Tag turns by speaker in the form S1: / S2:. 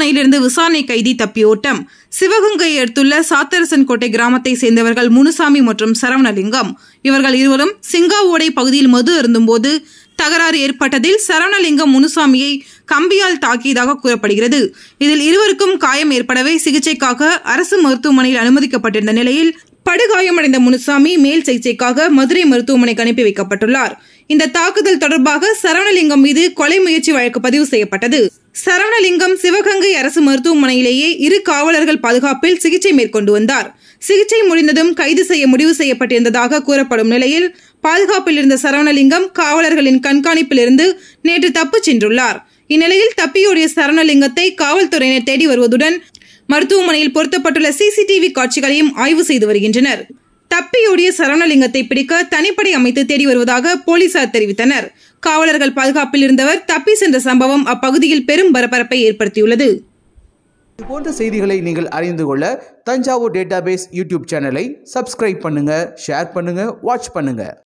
S1: மருத்துவமனையிலிருந்து விசாரணை கைதி ஓட்டம் சிவகங்கை அடுத்துள்ள சாத்தரசன் கோட்டை கிராமத்தை சேர்ந்தவர்கள் முனுசாமி மற்றும் சரவணலிங்கம் இவர்கள் இருவரும் சிங்காவோடை பகுதியில் மது அருந்தும்போது தகராறு ஏற்பட்டதில் சரவணலிங்கம் முனுசாமியை கம்பியால் தாக்கியதாக கூறப்படுகிறது இதில் இருவருக்கும் காயம் ஏற்படவே சிகிச்சைக்காக அரசு மருத்துவமனையில் அனுமதிக்கப்பட்டிருந்த நிலையில் படுகாயமடைந்த முனுசாமி மேல் சிகிச்சைக்காக மதுரை மருத்துவமனைக்கு அனுப்பி வைக்கப்பட்டுள்ளார் இந்த தாக்குதல் தொடர்பாக சரவணலிங்கம் மீது கொலை முயற்சி வழக்கு பதிவு செய்யப்பட்டது சரவணலிங்கம் சிவகங்கை அரசு மருத்துவமனையிலேயே இரு காவலர்கள் பாதுகாப்பில் சிகிச்சை மேற்கொண்டு வந்தார் சிகிச்சை முடிந்ததும் கைது செய்ய முடிவு செய்யப்பட்டிருந்ததாக கூறப்படும் நிலையில் பாதுகாப்பில் இருந்த சரவணலிங்கம் காவலர்களின் கண்காணிப்பிலிருந்து நேற்று தப்பிச் சென்றுள்ளார் இந்நிலையில் தப்பியோடிய சரணலிங்கத்தை காவல்துறையினர் தேடி வருவதுடன் மருத்துவமனையில் பொருத்தப்பட்டுள்ள சிசிடிவி காட்சிகளையும் ஆய்வு செய்து வருகின்றனர் தப்பியோடிய சரவணலிங்கத்தை பிடிக்க தனிப்படை அமைத்து தேடி வருவதாக போலீசார் தெரிவித்தனர் காவலர்கள் பாதுகாப்பில் இருந்தவர் தப்பி சென்ற சம்பவம் அப்பகுதியில் பெரும் பரபரப்பை ஏற்படுத்தியுள்ளது
S2: இதுபோன்ற செய்திகளை நீங்கள் அறிந்து கொள்ள தஞ்சாவூர் டேட்டாபேஸ் யூடியூப் சேனலை சப்ஸ்கிரைப் பண்ணுங்க ஷேர் பண்ணுங்க வாட்ச் பண்ணுங்க